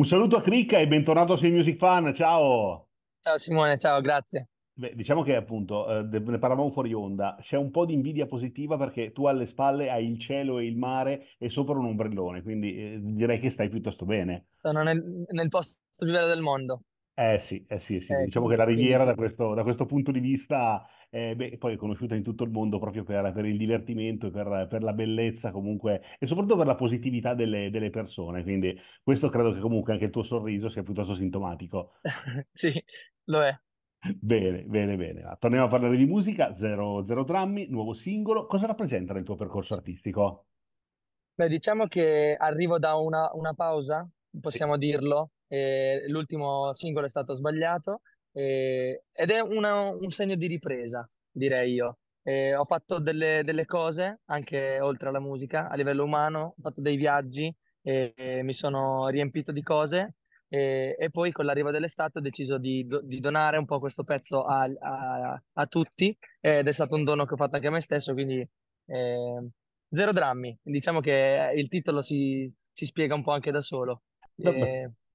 Un saluto a Cricca e bentornato a Sei Music Fan, ciao! Ciao Simone, ciao, grazie. Beh, diciamo che appunto, eh, ne parlavamo fuori onda, c'è un po' di invidia positiva perché tu alle spalle hai il cielo e il mare e sopra un ombrellone, quindi eh, direi che stai piuttosto bene. Sono nel, nel posto più bello del mondo. Eh sì, eh sì, sì. Eh, diciamo che la Riviera da questo, da questo punto di vista eh, beh, poi è conosciuta in tutto il mondo proprio per, per il divertimento, per, per, la bellezza comunque e soprattutto per la positività delle, delle, persone, quindi questo credo che comunque anche il tuo sorriso sia piuttosto sintomatico. sì, lo è. Bene, bene, bene. Ah, torniamo a parlare di musica, zero, zero drammi, nuovo singolo. Cosa rappresenta nel tuo percorso artistico? Beh, diciamo che arrivo da una, una pausa, possiamo dirlo. Eh, l'ultimo singolo è stato sbagliato eh, ed è una, un segno di ripresa, direi io. Eh, ho fatto delle, delle, cose, anche oltre alla musica, a livello umano, ho fatto dei viaggi, eh, mi sono riempito di cose eh, e poi con l'arrivo dell'estate ho deciso di, di donare un po' questo pezzo a, a, a, tutti ed è stato un dono che ho fatto anche a me stesso, quindi ehm, zero drammi. Diciamo che il titolo si, si spiega un po' anche da solo. No,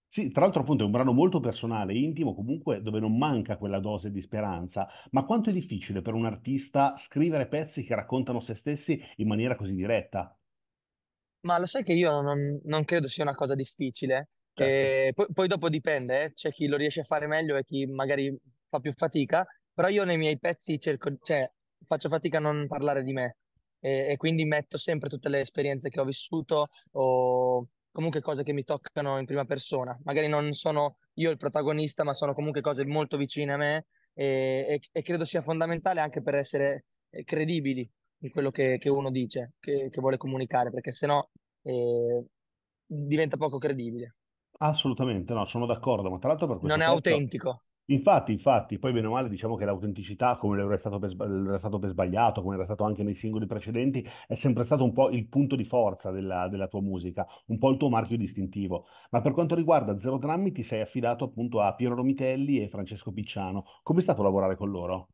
sì, tra l'altro appunto è un brano molto personale, intimo, comunque dove non manca quella dose di speranza, ma quanto è difficile per un artista scrivere pezzi che raccontano se stessi in maniera così diretta? Ma lo sai che io non, non credo sia una cosa difficile, Certo. e ehm, poi, poi dopo dipende, eh. C'è chi lo riesce a fare meglio e chi magari fa più fatica, però io nei miei pezzi cerco, cioè, faccio fatica a non parlare di me e, e quindi metto sempre tutte le esperienze che ho vissuto o comunque cose che mi toccano in prima persona. Magari non sono io il protagonista, ma sono comunque cose molto vicine a me e, e, e credo sia fondamentale anche per essere eh, credibili in quello che, che uno dice, che, che, vuole comunicare, perché sennò eh, diventa poco credibile. Assolutamente, no, sono d'accordo, ma tra l'altro per questo... Non è aspetto... autentico. Infatti, infatti, poi bene o male diciamo che l'autenticità, come era stato, per, stato per sbagliato, come era stato anche nei singoli precedenti, è sempre stato un po' il punto di forza della, della tua musica, un po' il tuo marchio distintivo. Ma per quanto riguarda Zero Drammi ti sei affidato appunto a Piero Romitelli e Francesco Picciano. Com'è stato lavorare con loro?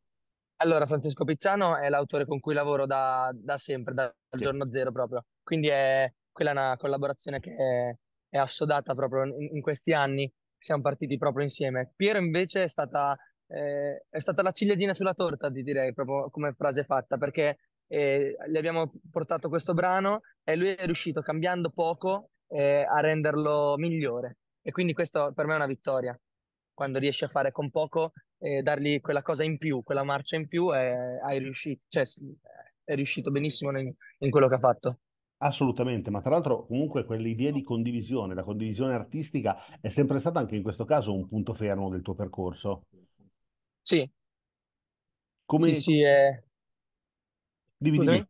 Allora, Francesco Picciano è l'autore con cui lavoro da, da sempre, dal giorno zero proprio. Quindi è, quella è una collaborazione che è, è assodata proprio in, in questi anni siamo partiti proprio insieme. Piero invece è stata, eh, è stata la ciliegina sulla torta, ti direi, proprio come frase fatta, perché eh, gli abbiamo portato questo brano e lui è riuscito, cambiando poco, eh, a renderlo migliore. E quindi questo per me è una vittoria, quando riesci a fare con poco, eh, dargli quella cosa in più, quella marcia in più, e eh, hai riuscito, cioè, è riuscito benissimo in, in quello che ha fatto. Assolutamente, ma tra l'altro comunque quell'idea di condivisione, la condivisione artistica è sempre stata anche in questo caso un punto fermo del tuo percorso. Sì, Come, sì, è... dimmi, dimmi,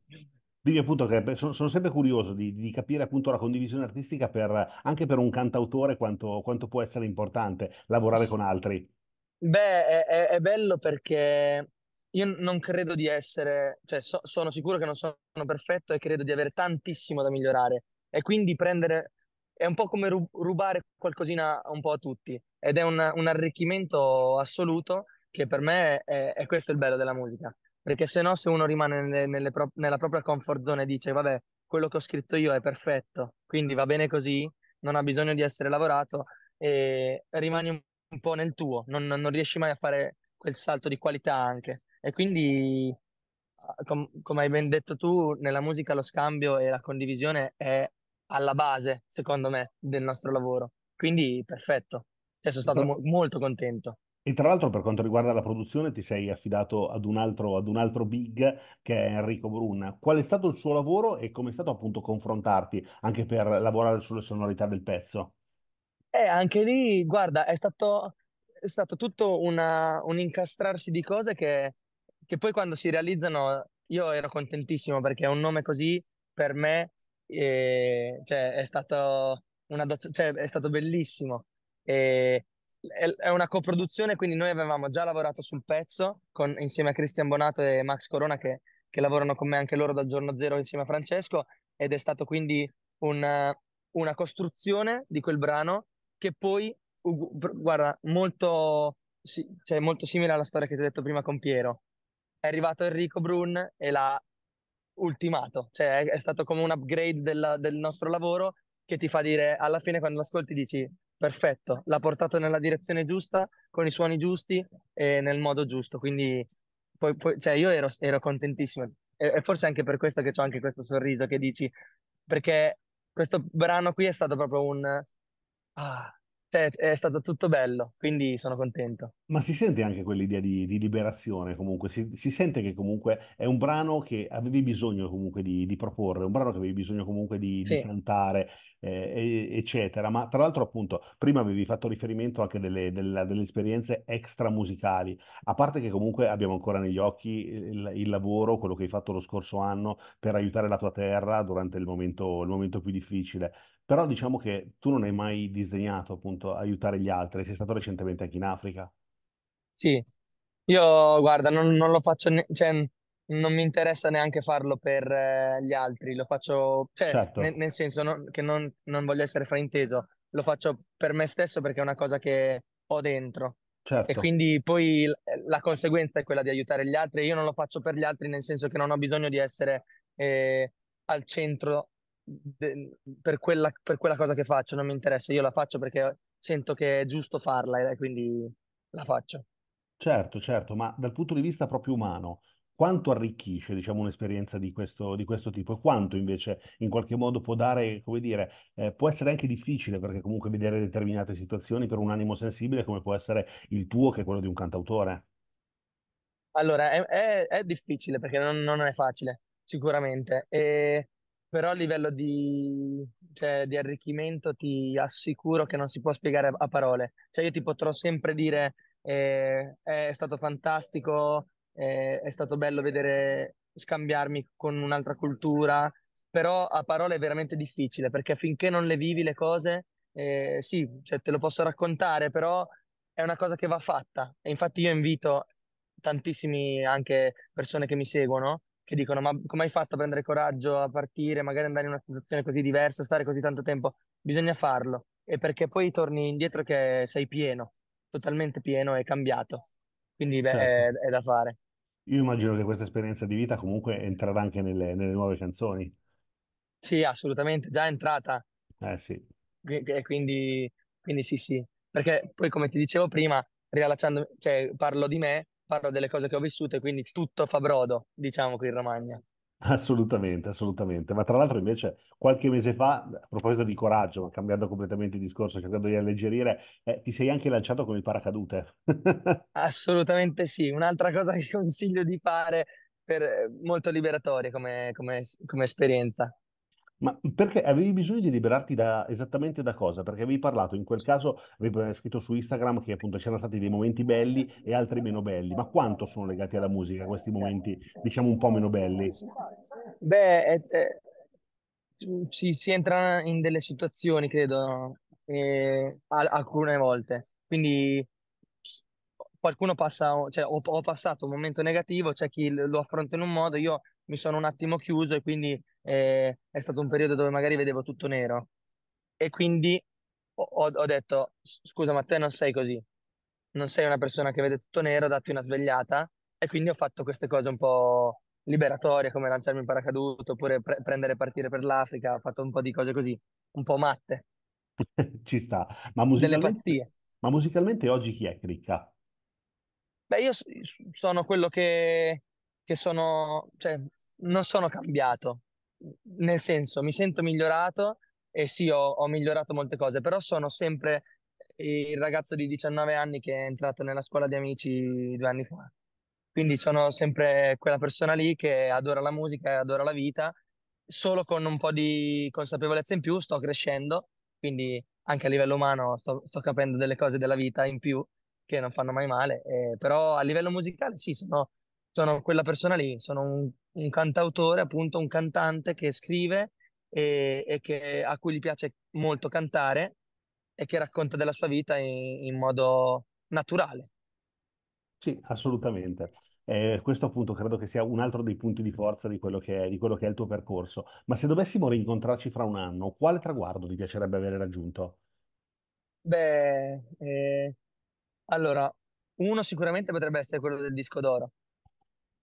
dimmi appunto che sono, sono sempre curioso di, di capire appunto la condivisione artistica per, anche per un cantautore quanto, quanto può essere importante lavorare con altri. Beh, è, è- è bello perché io non credo di essere, cioè so, sono sicuro che non sono perfetto e credo di avere tantissimo da migliorare e quindi prendere è un po' come ru- rubare qualcosina un po' a tutti ed è un, un arricchimento assoluto che per me è, è, questo il bello della musica perché se no se uno rimane nelle, nelle pro- nella propria comfort zone e dice vabbè quello che ho scritto io è perfetto quindi va bene così non ha bisogno di essere lavorato e rimani un, un po' nel tuo non, non riesci mai a fare quel salto di qualità anche e quindi, ah, com- come hai ben detto tu, nella musica lo scambio e la condivisione è alla base, secondo me, del nostro lavoro. Quindi, perfetto. Cioè, sono stato mo- molto contento. E tra l'altro per quanto riguarda la produzione ti sei affidato ad un altro, ad un altro big che è Enrico Brun. Qual è stato il suo lavoro e come è stato appunto confrontarti anche per lavorare sulle sonorità del pezzo? Eh, anche lì, guarda, è stato, è stato tutto una, un incastrarsi di cose che che poi quando si realizzano io ero contentissimo perché un nome così per me eh, cioè, è, stato doc- cioè, è stato bellissimo. E, è una coproduzione, quindi noi avevamo già lavorato sul pezzo con, insieme a Cristian Bonato e Max Corona che, che, lavorano con me anche loro dal giorno zero insieme a Francesco ed è stato quindi una, una costruzione di quel brano che poi, guarda, molto, sì, cioè molto simile alla storia che ti ho detto prima con Piero, è arrivato Enrico Brun e l'ha ultimato, cioè è, è stato come un upgrade della, del nostro lavoro che ti fa dire alla fine quando l'ascolti, dici perfetto, l'ha portato nella direzione giusta, con i suoni giusti e nel modo giusto, quindi poi, poi, cioè io ero, ero contentissimo e, e, forse anche per questo che ho anche questo sorriso che dici perché questo brano qui è stato proprio un ah, cioè, è stato tutto bello, quindi sono contento. Ma si sente anche quell'idea di, di liberazione comunque, si, si, sente che comunque è un brano che avevi bisogno comunque di, di proporre, un brano che avevi bisogno comunque di, sì. cantare, eh, eccetera. Ma tra l'altro appunto, prima avevi fatto riferimento anche delle, delle, delle, esperienze extra musicali, a parte che comunque abbiamo ancora negli occhi il, il, lavoro, quello che hai fatto lo scorso anno per aiutare la tua terra durante il momento, il momento più difficile. Però diciamo che tu non hai mai disdegnato appunto appunto aiutare gli altri? Sei stato recentemente anche in Africa? Sì, io guarda, non, non lo faccio, ne- cioè, non mi interessa neanche farlo per eh, gli altri, lo faccio, cioè, Certo. nel, nel senso non- che non, non voglio essere frainteso, lo faccio per me stesso perché è una cosa che ho dentro e certo. quindi poi la conseguenza è quella di aiutare gli altri. Io non lo faccio per gli altri, nel senso che non ho bisogno di essere eh, al centro de- per quella, per quella cosa che faccio, non mi interessa, io la faccio perché sento che è giusto farla e quindi la faccio. Certo, certo, ma dal punto di vista proprio umano, quanto arricchisce, diciamo, un'esperienza di questo, di questo tipo e quanto invece in qualche modo può dare, come dire, eh, può essere anche difficile perché comunque vedere determinate situazioni per un animo sensibile come può essere il tuo che è quello di un cantautore. Allora, è, è, è difficile perché non, non è facile, sicuramente. E però a livello di, cioè, di arricchimento ti assicuro che non si può spiegare a, parole. Cioè io ti potrò sempre dire eh, eh, è stato fantastico, eh, è stato bello vedere scambiarmi con un'altra cultura, però a parole è veramente difficile perché finché non le vivi le cose, eh, sì, cioè, te lo posso raccontare, però è una cosa che va fatta. E infatti io invito tantissime anche persone che mi seguono che dicono ma come hai fatto a prendere coraggio, a partire, magari andare in una situazione così diversa, stare così tanto tempo, bisogna farlo, e perché poi torni indietro che sei pieno, totalmente pieno e cambiato, quindi beh, certo. è, è, da fare. Io immagino che questa esperienza di vita comunque entrerà anche nelle, nelle nuove canzoni. Sì, assolutamente, già è entrata. Eh sì. E quindi, quindi sì, sì, perché poi come ti dicevo prima, riallacciando, cioè parlo di me, parlo delle cose che ho vissuto e quindi tutto fa brodo, diciamo qui in Romagna. Assolutamente, assolutamente. Ma tra l'altro invece qualche mese fa, a proposito di coraggio, cambiando completamente il discorso, cercando di alleggerire, eh, ti sei anche lanciato con il paracadute. Assolutamente sì. Un'altra cosa che consiglio di fare per eh, molto liberatoria come, come, come esperienza. Ma mhmm, perché avevi bisogno di liberarti da, esattamente da cosa? Perché avevi parlato, in quel caso avevi eh, scritto su Instagram che appunto c'erano stati dei momenti belli e altri meno belli, ma quanto sono legati alla musica questi momenti, diciamo, un po' meno belli? Beh, mhmm, si, si, entra in delle situazioni, credo, eh, alcune volte. Quindi qualcuno passa, cioè, ho, ho passato un momento negativo, c'è cioè chi lo affronta in un modo, io mi sono un attimo chiuso e quindi eh, è stato un periodo dove magari vedevo tutto nero. E quindi ho, ho detto, scusa ma te non sei così, non sei una persona che vede tutto nero, datti una svegliata. E quindi ho fatto queste cose un po' liberatorie, come lanciarmi in paracadute, oppure pre- prendere e partire per l'Africa, ho fatto un po' di cose così, un po' matte. Ci sta. Ma Delle musicalmente, pazzie. ma musicalmente oggi chi è Cricca? Beh, io sono quello che che sono, cioè, non sono cambiato, nel senso mi sento migliorato e sì, ho, ho migliorato molte cose, però sono sempre il ragazzo di 19 anni che è entrato nella scuola di amici due anni fa. Quindi sono sempre quella persona lì che adora la musica e adora la vita, solo con un po' di consapevolezza in più sto crescendo, quindi anche a livello umano sto, sto capendo delle cose della vita in più che non fanno mai male, eh, però a livello musicale sì, sono, sono quella persona lì, sono un, un cantautore, appunto un cantante che scrive e, e che, a cui gli piace molto cantare e che racconta della sua vita in, in modo naturale. Sì, assolutamente. Eh, questo appunto credo che sia un altro dei punti di forza di quello, è, di quello che è il tuo percorso. Ma se dovessimo rincontrarci fra un anno, quale traguardo ti piacerebbe avere raggiunto? Beh, eh, allora, uno sicuramente potrebbe essere quello del disco d'oro,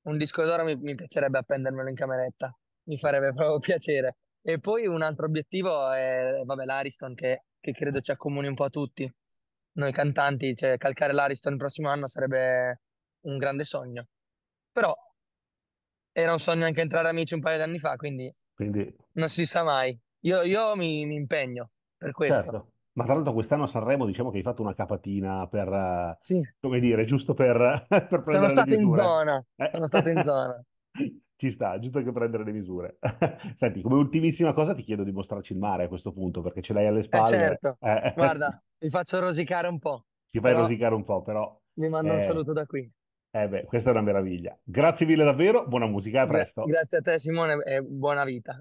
un disco d'oro mi, mi piacerebbe appendermelo in cameretta, mi farebbe proprio piacere. E poi un altro obiettivo è, vabbè, l'Ariston che, che credo ci accomuni un po' a tutti. Noi cantanti, cioè calcare l'Ariston il prossimo anno sarebbe un grande sogno. Però era un sogno anche entrare amici un paio di anni fa, quindi, quindi... non si sa mai. Io, io mi, mi, impegno per questo. Certo. Ma tra l'altro quest'anno a Sanremo diciamo che hai fatto una capatina per, sì. come dire, giusto per, per Sono stato in zona, eh? sono stato in zona. Ci sta, giusto che prendere le misure. Senti, come ultimissima cosa ti chiedo di mostrarci il mare a questo punto, perché ce l'hai alle eh, spalle. Eh certo, eh. guarda, vi faccio rosicare un po'. Ci fai rosicare un po', però... Mi mando un eh, saluto da qui. Eh beh, questa è una meraviglia. Grazie mille davvero, buona musica, a presto. Gra- grazie a te Simone e buona vita.